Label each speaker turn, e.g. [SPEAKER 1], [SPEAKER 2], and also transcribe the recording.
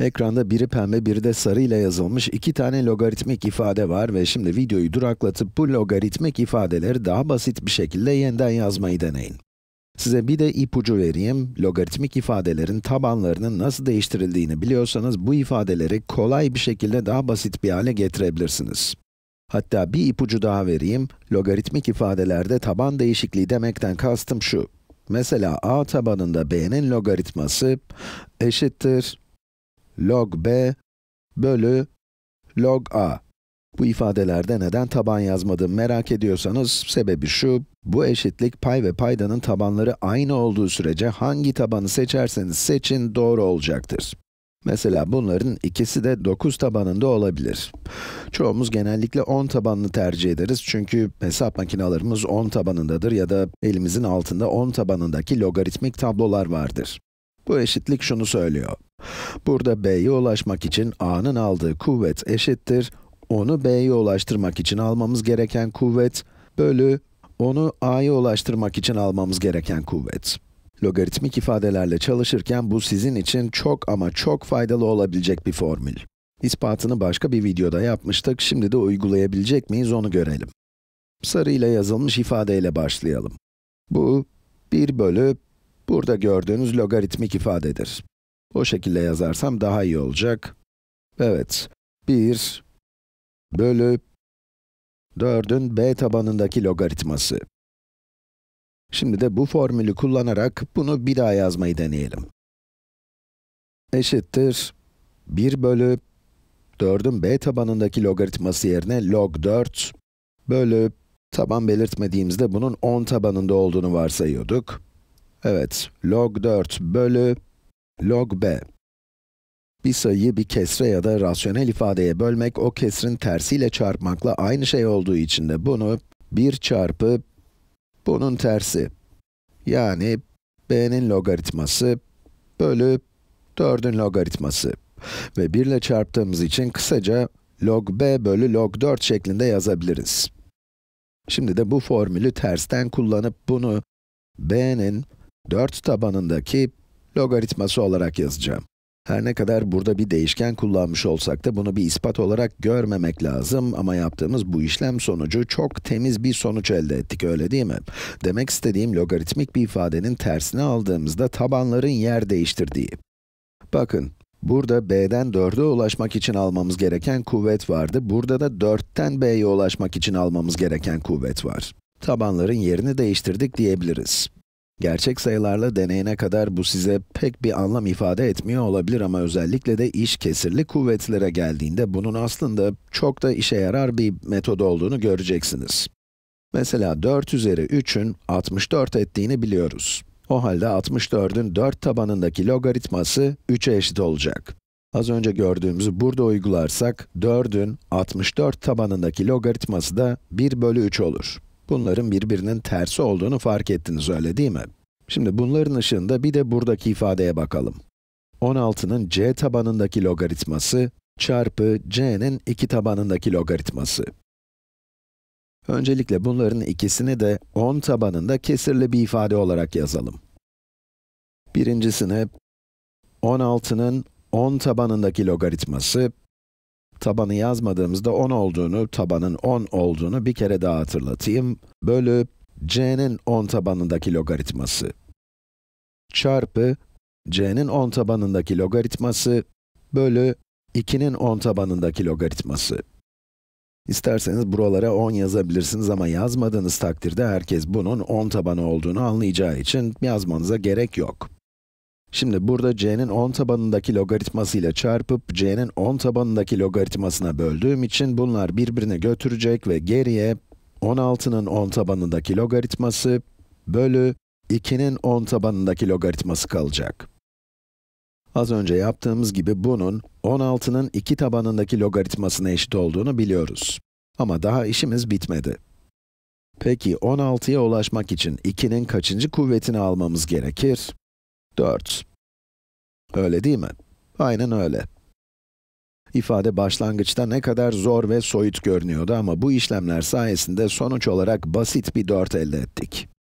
[SPEAKER 1] Ekranda biri pembe, biri de sarı ile yazılmış iki tane logaritmik ifade var ve şimdi videoyu duraklatıp bu logaritmik ifadeleri daha basit bir şekilde yeniden yazmayı deneyin. Size bir de ipucu vereyim, logaritmik ifadelerin tabanlarının nasıl değiştirildiğini biliyorsanız bu ifadeleri kolay bir şekilde daha basit bir hale getirebilirsiniz. Hatta bir ipucu daha vereyim, logaritmik ifadelerde taban değişikliği demekten kastım şu. Mesela a tabanında b'nin logaritması eşittir log b bölü log a. Bu ifadelerde neden taban yazmadım merak ediyorsanız sebebi şu, bu eşitlik pay ve paydanın tabanları aynı olduğu sürece hangi tabanı seçerseniz seçin doğru olacaktır. Mesela bunların ikisi de 9 tabanında olabilir. Çoğumuz genellikle 10 tabanını tercih ederiz çünkü hesap makinelerimiz 10 tabanındadır ya da elimizin altında 10 tabanındaki logaritmik tablolar vardır. Bu eşitlik şunu söylüyor. Burada b'ye ulaşmak için a'nın aldığı kuvvet eşittir. Onu b'ye ulaştırmak için almamız gereken kuvvet bölü onu a'ya ulaştırmak için almamız gereken kuvvet. Logaritmik ifadelerle çalışırken bu sizin için çok ama çok faydalı olabilecek bir formül. İspatını başka bir videoda yapmıştık, şimdi de uygulayabilecek miyiz onu görelim. Sarıyla yazılmış ifadeyle başlayalım. Bu, 1 bölü, burada gördüğünüz logaritmik ifadedir. O şekilde yazarsam daha iyi olacak. Evet, 1 bölü 4'ün b tabanındaki logaritması. Şimdi de bu formülü kullanarak bunu bir daha yazmayı deneyelim. Eşittir 1 bölü 4'ün b tabanındaki logaritması yerine log 4 bölü taban belirtmediğimizde bunun 10 tabanında olduğunu varsayıyorduk. Evet, log 4 bölü log b. Bir sayıyı bir kesre ya da rasyonel ifadeye bölmek, o kesrin tersiyle çarpmakla aynı şey olduğu için de bunu 1 çarpı bunun tersi, yani b'nin logaritması bölü 4'ün logaritması ve 1 ile çarptığımız için kısaca log b bölü log 4 şeklinde yazabiliriz. Şimdi de bu formülü tersten kullanıp bunu b'nin 4 tabanındaki logaritması olarak yazacağım. Her ne kadar burada bir değişken kullanmış olsak da bunu bir ispat olarak görmemek lazım ama yaptığımız bu işlem sonucu çok temiz bir sonuç elde ettik, öyle değil mi? Demek istediğim logaritmik bir ifadenin tersini aldığımızda tabanların yer değiştirdiği. Bakın, burada b'den 4'e ulaşmak için almamız gereken kuvvet vardı, burada da 4'ten b'ye ulaşmak için almamız gereken kuvvet var. Tabanların yerini değiştirdik diyebiliriz. Gerçek sayılarla deneyine kadar bu size pek bir anlam ifade etmiyor olabilir ama özellikle de iş kesirli kuvvetlere geldiğinde bunun aslında çok da işe yarar bir metod olduğunu göreceksiniz. Mesela 4 üzeri 3'ün 64 ettiğini biliyoruz. O halde 64'ün 4 tabanındaki logaritması 3'e eşit olacak. Az önce gördüğümüzü burada uygularsak, 4'ün 64 tabanındaki logaritması da 1 bölü 3 olur. Bunların birbirinin tersi olduğunu fark ettiniz öyle değil mi? Şimdi bunların ışığında bir de buradaki ifadeye bakalım. 16'nın c tabanındaki logaritması çarpı c'nin 2 tabanındaki logaritması. Öncelikle bunların ikisini de 10 tabanında kesirli bir ifade olarak yazalım. Birincisini 16'nın 10 tabanındaki logaritması tabanı yazmadığımızda 10 olduğunu, tabanın 10 olduğunu bir kere daha hatırlatayım. Bölü c'nin 10 tabanındaki logaritması çarpı c'nin 10 tabanındaki logaritması bölü 2'nin 10 tabanındaki logaritması. İsterseniz buralara 10 yazabilirsiniz ama yazmadığınız takdirde herkes bunun 10 tabanı olduğunu anlayacağı için yazmanıza gerek yok. Şimdi burada c'nin 10 tabanındaki logaritmasıyla çarpıp c'nin 10 tabanındaki logaritmasına böldüğüm için bunlar birbirine götürecek ve geriye 16'nın 10 tabanındaki logaritması bölü 2'nin 10 tabanındaki logaritması kalacak. Az önce yaptığımız gibi bunun 16'nın 2 tabanındaki logaritmasına eşit olduğunu biliyoruz. Ama daha işimiz bitmedi. Peki 16'ya ulaşmak için 2'nin kaçıncı kuvvetini almamız gerekir? 4. Öyle değil mi? Aynen öyle. İfade başlangıçta ne kadar zor ve soyut görünüyordu ama bu işlemler sayesinde sonuç olarak basit bir 4 elde ettik.